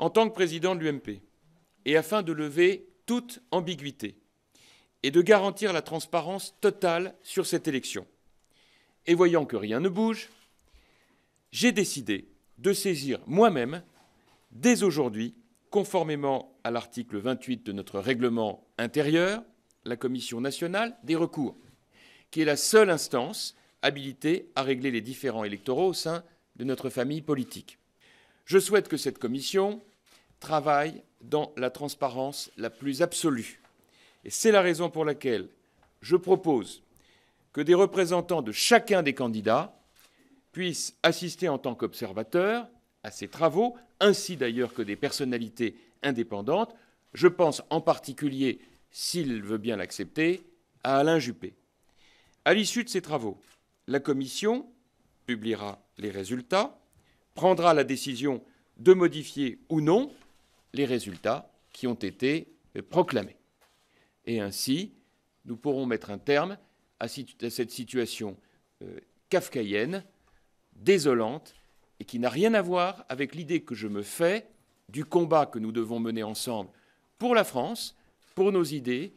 en tant que président de l'UMP, et afin de lever toute ambiguïté et de garantir la transparence totale sur cette élection. Et voyant que rien ne bouge, j'ai décidé de saisir moi-même, dès aujourd'hui, conformément à l'article 28 de notre règlement intérieur, la Commission nationale des recours, qui est la seule instance habilitée à régler les différents électoraux au sein de notre famille politique. Je souhaite que cette commission travaille dans la transparence la plus absolue. Et c'est la raison pour laquelle je propose que des représentants de chacun des candidats puissent assister en tant qu'observateurs à ces travaux, ainsi d'ailleurs que des personnalités indépendantes. Je pense en particulier, s'il veut bien l'accepter, à Alain Juppé. À l'issue de ces travaux, la Commission publiera les résultats rendra la décision de modifier ou non les résultats qui ont été proclamés. Et ainsi, nous pourrons mettre un terme à, cette situation euh, kafkaïenne, désolante, et qui n'a rien à voir avec l'idée que je me fais du combat que nous devons mener ensemble pour la France, pour nos idées